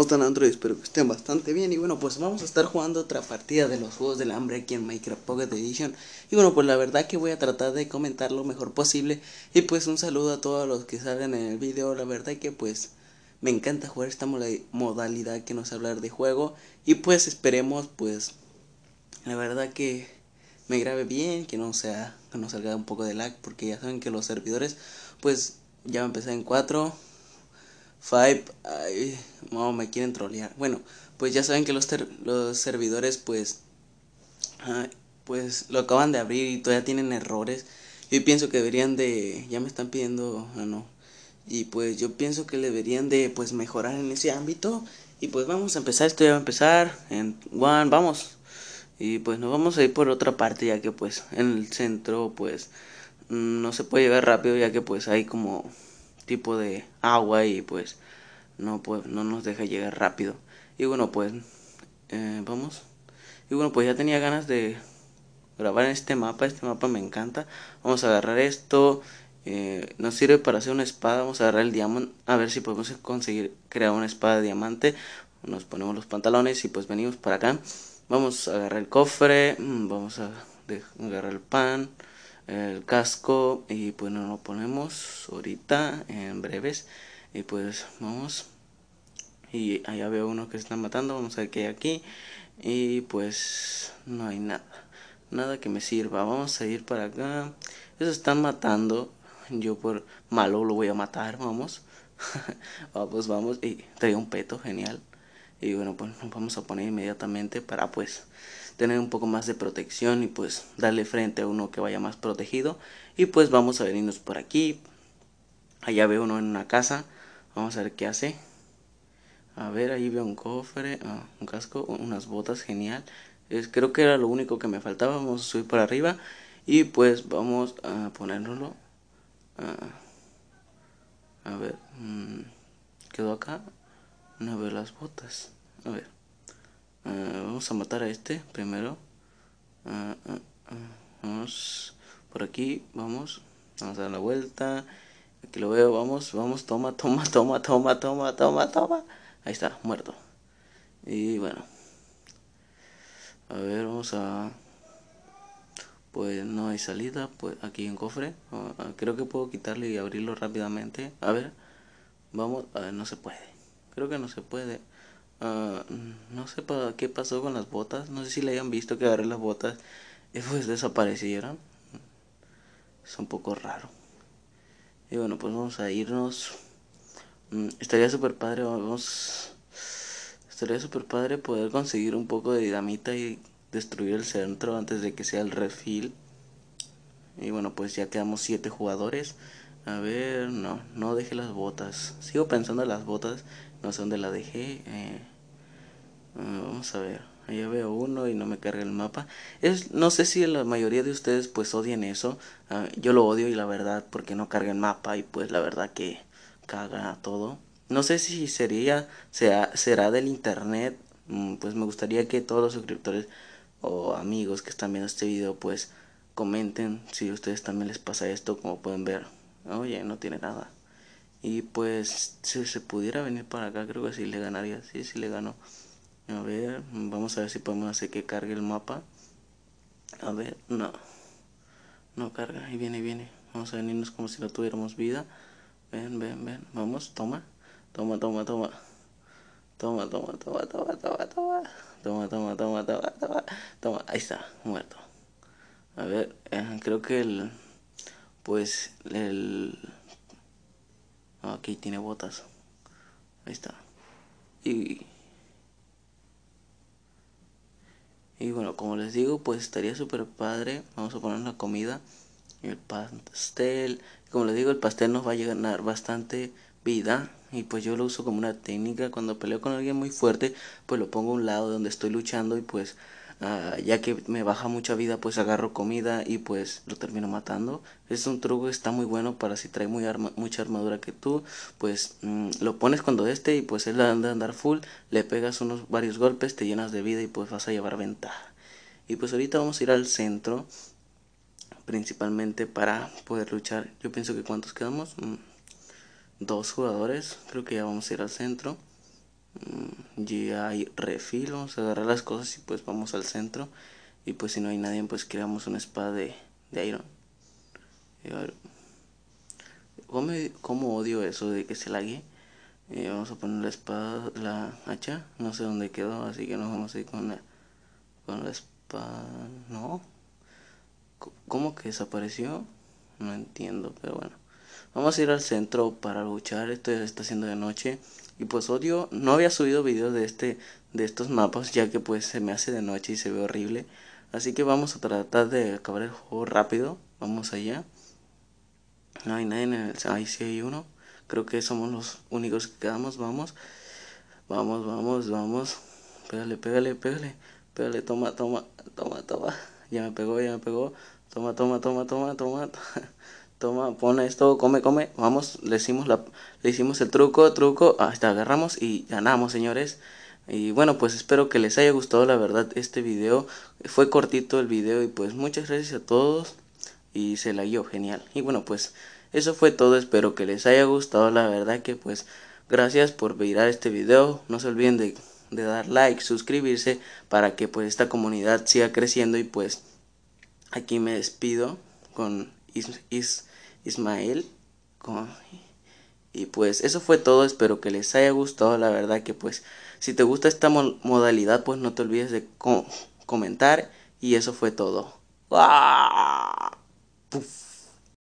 ¿Cómo están Android? Espero que estén bastante bien. Y bueno, pues vamos a estar jugando otra partida de los Juegos del Hambre aquí en Minecraft Pocket Edition. Y bueno, pues la verdad que voy a tratar de comentar lo mejor posible. Y pues un saludo a todos los que salen en el video. La verdad que pues me encanta jugar esta modalidad que nos hablar de juego. Y pues esperemos pues la verdad que me grabe bien, que no sea que no salga un poco de lag. Porque ya saben que los servidores pues ya empezar en 4 Five, ay, no, me quieren trolear. Bueno, pues ya saben que los, los servidores, pues, ah, pues lo acaban de abrir y todavía tienen errores. Yo pienso que deberían de, ya me están pidiendo, ah, no. Y pues yo pienso que le deberían de, pues, mejorar en ese ámbito. Y pues vamos a empezar, esto ya va a empezar. En one, vamos. Y pues nos vamos a ir por otra parte, ya que pues en el centro, pues, mm, no se puede llegar rápido, ya que pues hay como tipo de agua y pues no, pues, no nos deja llegar rápido. Y bueno, pues eh, vamos. Y bueno, pues ya tenía ganas de grabar en este mapa. Este mapa me encanta. Vamos a agarrar esto. Eh, nos sirve para hacer una espada. Vamos a agarrar el diamante. A ver si podemos conseguir crear una espada de diamante. Nos ponemos los pantalones y pues venimos para acá. Vamos a agarrar el cofre. Mm, vamos a agarrar el pan el casco y pues nos lo ponemos ahorita en breves y pues vamos y allá veo uno que se está matando vamos a ver que hay aquí y pues no hay nada nada que me sirva vamos a ir para acá ellos están matando yo por malo lo voy a matar vamos vamos ah, pues, vamos y traigo un peto genial y bueno pues nos vamos a poner inmediatamente para pues tener un poco más de protección y pues darle frente a uno que vaya más protegido. Y pues vamos a venirnos por aquí. Allá veo uno en una casa. Vamos a ver qué hace. A ver, ahí veo un cofre, ah, un casco, unas botas, genial. Es, creo que era lo único que me faltaba. Vamos a subir por arriba. Y pues vamos a ponérnoslo. Ah, a ver, mm, quedó acá. No veo las botas. A ver a matar a este primero. Ah, ah, ah, vamos por aquí, vamos. Vamos a dar la vuelta. Aquí lo veo, vamos, vamos, toma, toma, toma, toma, toma, toma, toma. Ahí está, muerto. Y bueno. A ver, vamos a... Pues no hay salida, pues aquí en cofre. creo que puedo quitarle y abrirlo rápidamente. A ver, vamos, a ver, no se puede. Creo que no se puede. Ah, mm, no sé pa qué pasó con las botas. No sé si le hayan visto que agarré las botas y pues desaparecieron. Es un poco raro. Y bueno, pues vamos a irnos. Mm, estaría super padre, vamos. Estaría súper padre poder conseguir un poco de dinamita y destruir el centro antes de que sea el refill. Y bueno, pues ya quedamos 7 jugadores. A ver, no, no deje las botas. Sigo pensando en las botas no sé dónde la dejé. Eh, eh, vamos a ver. ahí veo uno y no me carga el mapa. Es, no sé si la mayoría de ustedes pues odian eso. Ah, yo lo odio y la verdad porque no carga el mapa y pues la verdad que caga todo. No sé si sería, sea, será del internet. Mm, pues me gustaría que todos los suscriptores o amigos que están viendo este video pues comenten si a ustedes también les pasa esto como pueden ver. Oye, no tiene nada. Y pues si se pudiera venir para acá, creo que sí le ganaría. Sí, sí le ganó. A ver, vamos a ver si podemos hacer que cargue el mapa. A ver, no. No carga, ahí viene, viene. Vamos a venirnos como si no tuviéramos vida. Ven, ven, ven. Vamos, toma. Toma, toma, toma. Toma, toma, toma, toma, toma, toma. Toma, toma, toma, toma, toma. Toma, ahí está, muerto. A ver, eh, creo que el... Pues el que tiene botas. Ahí está. Y. Y bueno, como les digo, pues estaría súper padre. Vamos a poner la comida. El pastel. Como les digo, el pastel nos va a ganar bastante vida. Y pues yo lo uso como una técnica. Cuando peleo con alguien muy fuerte, pues lo pongo a un lado donde estoy luchando y pues Ah, ya que me baja mucha vida, pues agarro comida y pues lo termino matando. Es un truco que está muy bueno para si trae muy mucha armadura que tú, pues mm, lo pones cuando este y pues él anda a andar full, le pegas unos varios golpes, te llenas de vida y pues vas a llevar ventaja. Y pues ahorita vamos a ir al centro, principalmente para poder luchar. Yo pienso que cuántos quedamos. Mm, dos jugadores, creo que ya vamos a ir al centro ya hay refil, vamos a agarrar las cosas y pues vamos al centro. Y pues si no hay nadie, pues creamos una espada de, de iron. ¿Cómo, ¿Cómo, odio eso de que se lague? vamos a poner la espada, la hacha, no sé dónde quedó, así que nos vamos a ir con la, con la espada... ¿No? ¿Cómo que desapareció? No entiendo, pero bueno. Vamos a ir al centro para luchar, esto ya está haciendo de noche. Y pues odio, no había subido videos de este de estos mapas ya que pues se me hace de noche y se ve horrible. Así que vamos a tratar de acabar el juego rápido. Vamos allá. No hay nadie en el... Ahí sí hay uno. Creo que somos los únicos que quedamos. Vamos. Vamos, vamos, vamos. Pégale, pégale, pégale. Pégale, toma, toma, toma, toma. Ya me pegó, ya me pegó. Toma, toma, toma, toma, toma. toma, pon esto, come, come, vamos, le hicimos, la, le hicimos el truco, truco, hasta agarramos y ganamos, señores. Y bueno, pues espero que les haya gustado la verdad este video. Fue cortito el video y pues muchas gracias a todos y se la dio genial. Y bueno, pues eso fue todo, espero que les haya gustado la verdad que pues gracias por mirar este video. No se olviden de, de dar like, suscribirse para que pues esta comunidad siga creciendo y pues aquí me despido con is Ismael. Y pues eso fue todo, espero que les haya gustado, la verdad que pues si te gusta esta modalidad pues no te olvides de comentar y eso fue todo. ¡Ah!